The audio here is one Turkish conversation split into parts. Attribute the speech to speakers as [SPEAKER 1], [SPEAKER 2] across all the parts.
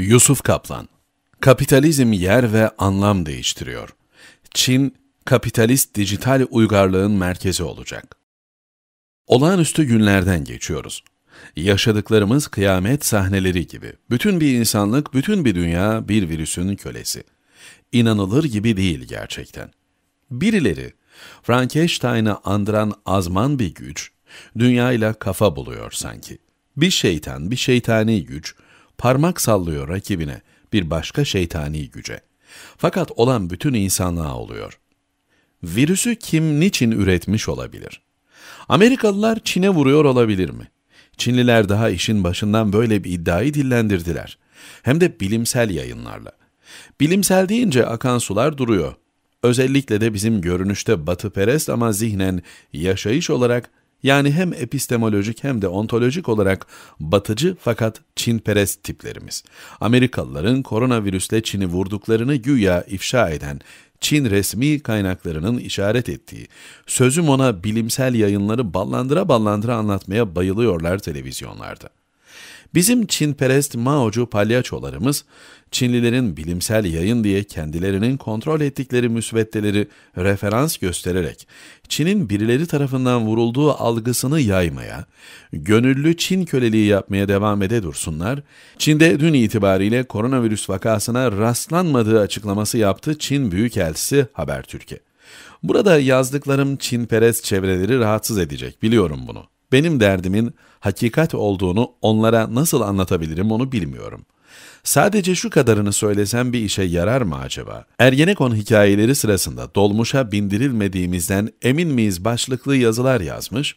[SPEAKER 1] Yusuf Kaplan Kapitalizm yer ve anlam değiştiriyor. Çin, kapitalist dijital uygarlığın merkezi olacak. Olağanüstü günlerden geçiyoruz. Yaşadıklarımız kıyamet sahneleri gibi. Bütün bir insanlık, bütün bir dünya bir virüsün kölesi. İnanılır gibi değil gerçekten. Birileri, Frankenstein'ı andıran azman bir güç, dünyayla kafa buluyor sanki. Bir şeytan, bir şeytani güç, parmak sallıyor rakibine, bir başka şeytani güce. Fakat olan bütün insanlığa oluyor. Virüsü kim niçin üretmiş olabilir? Amerikalılar Çin'e vuruyor olabilir mi? Çinliler daha işin başından böyle bir iddiayı dillendirdiler. Hem de bilimsel yayınlarla. Bilimsel deyince akan sular duruyor. Özellikle de bizim görünüşte batıperest ama zihnen yaşayış olarak yani hem epistemolojik hem de ontolojik olarak batıcı fakat Çinperest tiplerimiz. Amerikalıların koronavirüsle Çin'i vurduklarını güya ifşa eden Çin resmi kaynaklarının işaret ettiği, sözüm ona bilimsel yayınları ballandıra ballandıra anlatmaya bayılıyorlar televizyonlarda. Bizim Çinperest Maocu palyaçolarımız, Çinlilerin bilimsel yayın diye kendilerinin kontrol ettikleri müsveddeleri referans göstererek, Çin'in birileri tarafından vurulduğu algısını yaymaya, gönüllü Çin köleliği yapmaya devam ede dursunlar, Çin'de dün itibariyle koronavirüs vakasına rastlanmadığı açıklaması yaptı Çin Büyükelçisi Habertürk'e. Burada yazdıklarım Çinperest çevreleri rahatsız edecek, biliyorum bunu. Benim derdimin hakikat olduğunu onlara nasıl anlatabilirim onu bilmiyorum. Sadece şu kadarını söylesem bir işe yarar mı acaba? Ergenekon hikayeleri sırasında dolmuşa bindirilmediğimizden emin miyiz başlıklı yazılar yazmış,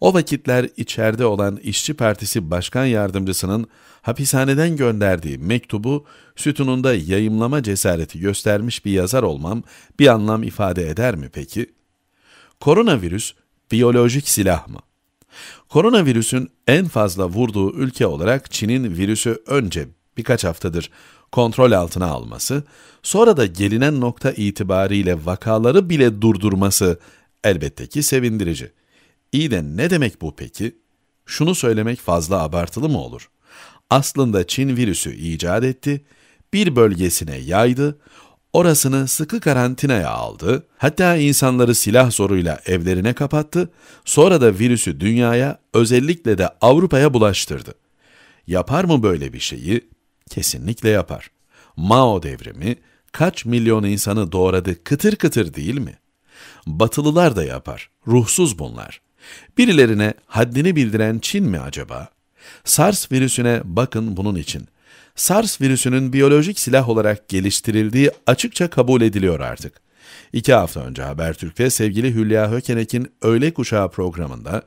[SPEAKER 1] o vakitler içeride olan İşçi Partisi Başkan Yardımcısının hapishaneden gönderdiği mektubu sütununda yayımlama cesareti göstermiş bir yazar olmam bir anlam ifade eder mi peki? Koronavirüs biyolojik silah mı? Koronavirüsün en fazla vurduğu ülke olarak Çin'in virüsü önce birkaç haftadır kontrol altına alması, sonra da gelinen nokta itibariyle vakaları bile durdurması elbette ki sevindirici. İyi de ne demek bu peki? Şunu söylemek fazla abartılı mı olur? Aslında Çin virüsü icat etti, bir bölgesine yaydı, Orasını sıkı karantinaya aldı, hatta insanları silah zoruyla evlerine kapattı, sonra da virüsü dünyaya, özellikle de Avrupa'ya bulaştırdı. Yapar mı böyle bir şeyi? Kesinlikle yapar. Mao devrimi kaç milyon insanı doğradı kıtır kıtır değil mi? Batılılar da yapar, ruhsuz bunlar. Birilerine haddini bildiren Çin mi acaba? SARS virüsüne bakın bunun için. SARS virüsünün biyolojik silah olarak geliştirildiği açıkça kabul ediliyor artık. İki hafta önce Habertürk'te sevgili Hülya Hökenek'in Öğle Kuşağı programında,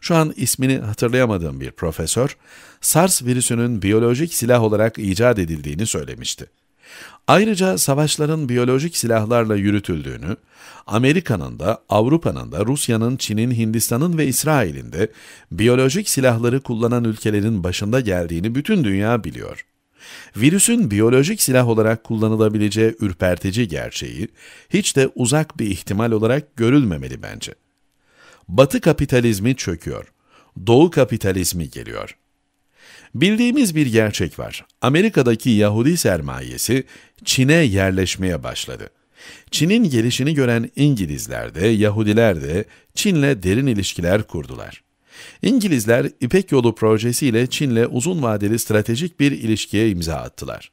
[SPEAKER 1] şu an ismini hatırlayamadığım bir profesör, SARS virüsünün biyolojik silah olarak icat edildiğini söylemişti. Ayrıca savaşların biyolojik silahlarla yürütüldüğünü, Amerika'nın da, Avrupa'nın da, Rusya'nın, Çin'in, Hindistan'ın ve İsrail'in de biyolojik silahları kullanan ülkelerin başında geldiğini bütün dünya biliyor. Virüsün biyolojik silah olarak kullanılabileceği ürpertici gerçeği hiç de uzak bir ihtimal olarak görülmemeli bence. Batı kapitalizmi çöküyor. Doğu kapitalizmi geliyor. Bildiğimiz bir gerçek var. Amerika'daki Yahudi sermayesi Çin'e yerleşmeye başladı. Çin'in gelişini gören İngilizler de, Yahudiler de Çin'le derin ilişkiler kurdular. İngilizler İpek Yolu Projesi ile Çin'le uzun vadeli stratejik bir ilişkiye imza attılar.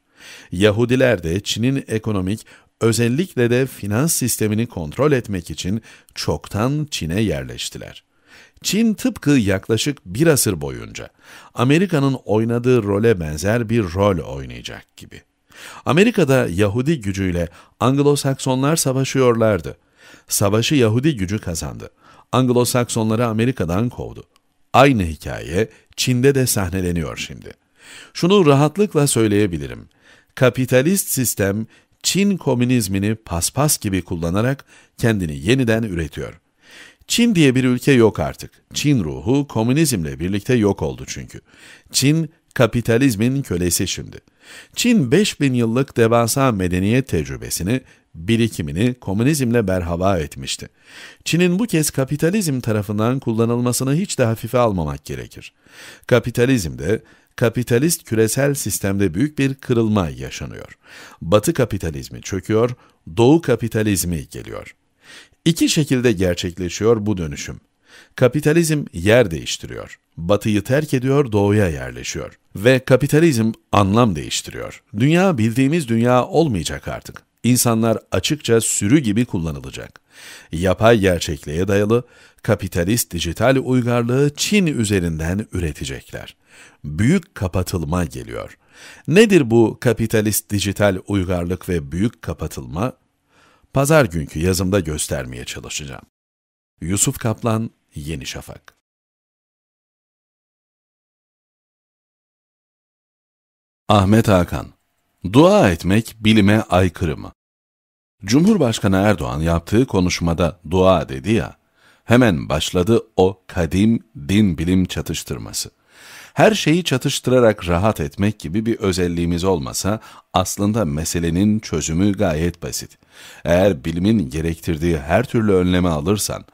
[SPEAKER 1] Yahudiler de Çin'in ekonomik, özellikle de finans sistemini kontrol etmek için çoktan Çin'e yerleştiler. Çin tıpkı yaklaşık bir asır boyunca Amerika'nın oynadığı role benzer bir rol oynayacak gibi. Amerika'da Yahudi gücüyle Anglo-Saksonlar savaşıyorlardı. Savaşı Yahudi gücü kazandı. Anglo-Saksonları Amerika'dan kovdu. Aynı hikaye Çin'de de sahneleniyor şimdi. Şunu rahatlıkla söyleyebilirim. Kapitalist sistem Çin komünizmini paspas gibi kullanarak kendini yeniden üretiyor. Çin diye bir ülke yok artık. Çin ruhu komünizmle birlikte yok oldu çünkü. Çin kapitalizmin kölesi şimdi. Çin 5000 yıllık devasa medeniyet tecrübesini, birikimini komünizmle berhava etmişti. Çin'in bu kez kapitalizm tarafından kullanılmasını hiç de hafife almamak gerekir. Kapitalizmde kapitalist küresel sistemde büyük bir kırılma yaşanıyor. Batı kapitalizmi çöküyor, Doğu kapitalizmi geliyor. İki şekilde gerçekleşiyor bu dönüşüm kapitalizm yer değiştiriyor. Batıyı terk ediyor, doğuya yerleşiyor. Ve kapitalizm anlam değiştiriyor. Dünya bildiğimiz dünya olmayacak artık. İnsanlar açıkça sürü gibi kullanılacak. Yapay gerçekliğe dayalı kapitalist dijital uygarlığı Çin üzerinden üretecekler. Büyük kapatılma geliyor. Nedir bu kapitalist dijital uygarlık ve büyük kapatılma? Pazar günkü yazımda göstermeye çalışacağım. Yusuf Kaplan, Yeni Şafak Ahmet Hakan Dua etmek bilime aykırı mı? Cumhurbaşkanı Erdoğan yaptığı konuşmada dua dedi ya, hemen başladı o kadim din bilim çatıştırması. Her şeyi çatıştırarak rahat etmek gibi bir özelliğimiz olmasa aslında meselenin çözümü gayet basit. Eğer bilimin gerektirdiği her türlü önlemi alırsan,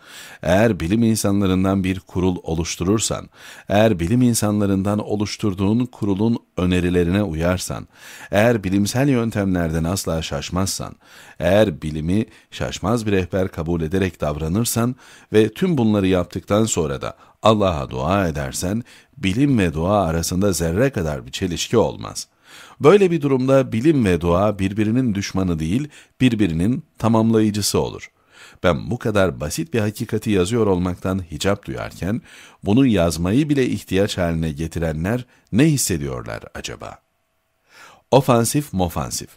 [SPEAKER 1] eğer bilim insanlarından bir kurul oluşturursan, eğer bilim insanlarından oluşturduğun kurulun önerilerine uyarsan, eğer bilimsel yöntemlerden asla şaşmazsan, eğer bilimi şaşmaz bir rehber kabul ederek davranırsan ve tüm bunları yaptıktan sonra da Allah'a dua edersen, bilim ve dua arasında zerre kadar bir çelişki olmaz. Böyle bir durumda bilim ve doğa birbirinin düşmanı değil, birbirinin tamamlayıcısı olur. Ben bu kadar basit bir hakikati yazıyor olmaktan hicap duyarken, bunu yazmayı bile ihtiyaç haline getirenler ne hissediyorlar acaba? Ofansif mofansif.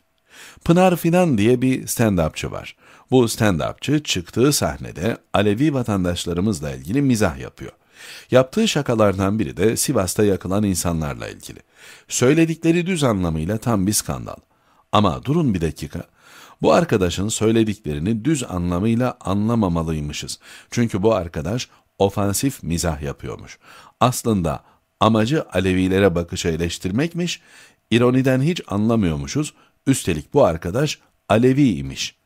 [SPEAKER 1] Pınar Finan diye bir stand-upçı var. Bu stand-upçı çıktığı sahnede Alevi vatandaşlarımızla ilgili mizah yapıyor. Yaptığı şakalardan biri de Sivas'ta yakılan insanlarla ilgili. Söyledikleri düz anlamıyla tam bir skandal. Ama durun bir dakika. Bu arkadaşın söylediklerini düz anlamıyla anlamamalıymışız. Çünkü bu arkadaş ofansif mizah yapıyormuş. Aslında amacı Alevilere bakışı eleştirmekmiş, ironiden hiç anlamıyormuşuz, üstelik bu arkadaş Aleviymiş.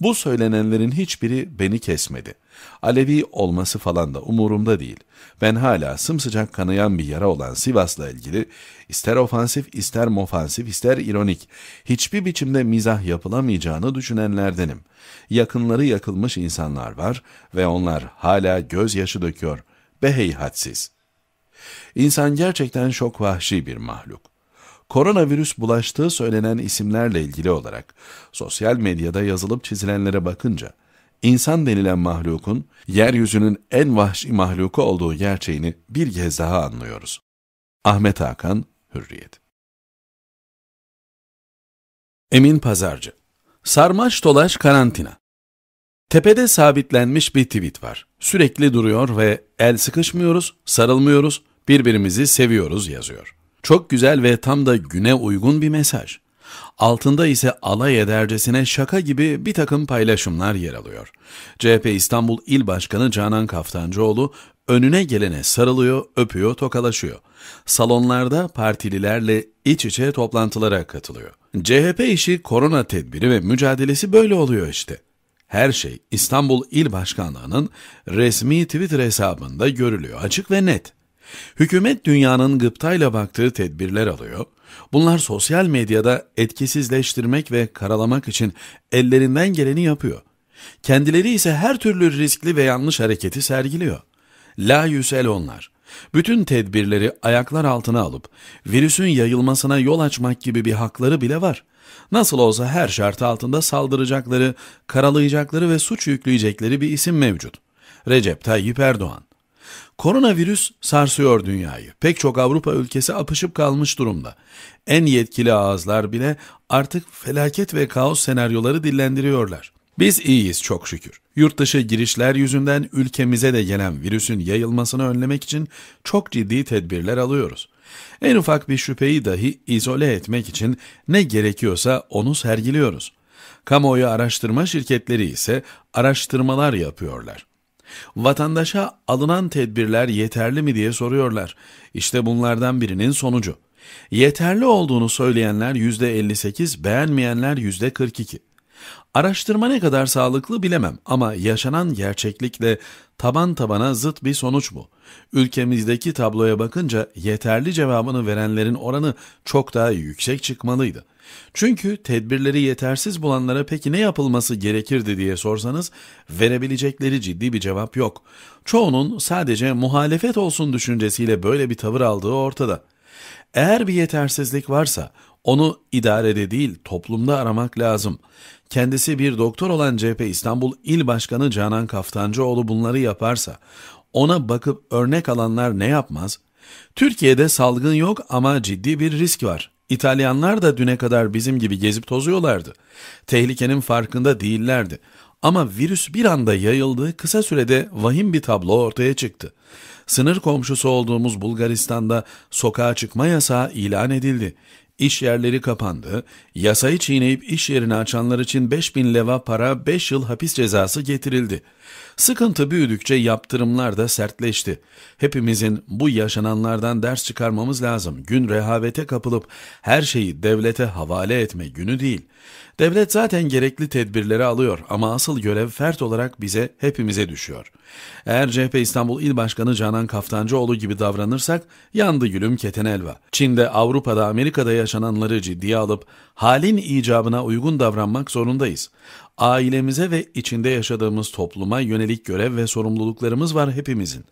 [SPEAKER 1] Bu söylenenlerin hiçbiri beni kesmedi. Alevi olması falan da umurumda değil. Ben hala sımsıcak kanayan bir yara olan Sivas'la ilgili ister ofansif ister mofansif ister ironik hiçbir biçimde mizah yapılamayacağını düşünenlerdenim. Yakınları yakılmış insanlar var ve onlar hala gözyaşı döküyor. Beheyhatsiz. İnsan gerçekten şok vahşi bir mahluk. Koronavirüs bulaştığı söylenen isimlerle ilgili olarak sosyal medyada yazılıp çizilenlere bakınca insan denilen mahlukun yeryüzünün en vahşi mahluku olduğu gerçeğini bir kez daha anlıyoruz. Ahmet Hakan, Hürriyet Emin Pazarcı Sarmaş dolaş karantina Tepede sabitlenmiş bir tweet var. Sürekli duruyor ve el sıkışmıyoruz, sarılmıyoruz, birbirimizi seviyoruz yazıyor. Çok güzel ve tam da güne uygun bir mesaj. Altında ise alay edercesine şaka gibi bir takım paylaşımlar yer alıyor. CHP İstanbul İl Başkanı Canan Kaftancıoğlu önüne gelene sarılıyor, öpüyor, tokalaşıyor. Salonlarda partililerle iç içe toplantılara katılıyor. CHP işi korona tedbiri ve mücadelesi böyle oluyor işte. Her şey İstanbul İl Başkanlığı'nın resmi Twitter hesabında görülüyor açık ve net. Hükümet dünyanın gıptayla baktığı tedbirler alıyor, bunlar sosyal medyada etkisizleştirmek ve karalamak için ellerinden geleni yapıyor. Kendileri ise her türlü riskli ve yanlış hareketi sergiliyor. La yüsel onlar. Bütün tedbirleri ayaklar altına alıp virüsün yayılmasına yol açmak gibi bir hakları bile var. Nasıl olsa her şart altında saldıracakları, karalayacakları ve suç yükleyecekleri bir isim mevcut. Recep Tayyip Erdoğan. Koronavirüs sarsıyor dünyayı. Pek çok Avrupa ülkesi apışıp kalmış durumda. En yetkili ağızlar bile artık felaket ve kaos senaryoları dillendiriyorlar. Biz iyiyiz çok şükür. Yurt dışı girişler yüzünden ülkemize de gelen virüsün yayılmasını önlemek için çok ciddi tedbirler alıyoruz. En ufak bir şüpheyi dahi izole etmek için ne gerekiyorsa onu sergiliyoruz. Kamuoyu araştırma şirketleri ise araştırmalar yapıyorlar. Vatandaşa alınan tedbirler yeterli mi diye soruyorlar. İşte bunlardan birinin sonucu. Yeterli olduğunu söyleyenler %58, beğenmeyenler %42. Araştırma ne kadar sağlıklı bilemem ama yaşanan gerçeklikle taban tabana zıt bir sonuç bu. Ülkemizdeki tabloya bakınca yeterli cevabını verenlerin oranı çok daha yüksek çıkmalıydı. Çünkü tedbirleri yetersiz bulanlara peki ne yapılması gerekirdi diye sorsanız verebilecekleri ciddi bir cevap yok. Çoğunun sadece muhalefet olsun düşüncesiyle böyle bir tavır aldığı ortada. Eğer bir yetersizlik varsa onu idarede değil toplumda aramak lazım. Kendisi bir doktor olan CHP İstanbul İl Başkanı Canan Kaftancıoğlu bunları yaparsa ona bakıp örnek alanlar ne yapmaz? Türkiye'de salgın yok ama ciddi bir risk var. İtalyanlar da düne kadar bizim gibi gezip tozuyorlardı. Tehlikenin farkında değillerdi. Ama virüs bir anda yayıldı, kısa sürede vahim bir tablo ortaya çıktı. Sınır komşusu olduğumuz Bulgaristan'da sokağa çıkma yasağı ilan edildi iş yerleri kapandı, yasayı çiğneyip iş yerini açanlar için 5000 leva para 5 yıl hapis cezası getirildi. Sıkıntı büyüdükçe yaptırımlar da sertleşti. Hepimizin bu yaşananlardan ders çıkarmamız lazım. Gün rehavete kapılıp her şeyi devlete havale etme günü değil. Devlet zaten gerekli tedbirleri alıyor ama asıl görev fert olarak bize hepimize düşüyor. Eğer CHP İstanbul İl Başkanı Canan Kaftancıoğlu gibi davranırsak yandı gülüm keten elva. Çin'de, Avrupa'da, Amerika'da yaşananları ciddiye alıp halin icabına uygun davranmak zorundayız ailemize ve içinde yaşadığımız topluma yönelik görev ve sorumluluklarımız var hepimizin.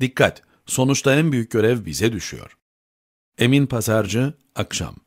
[SPEAKER 1] Dikkat! Sonuçta en büyük görev bize düşüyor. Emin Pazarcı, akşam.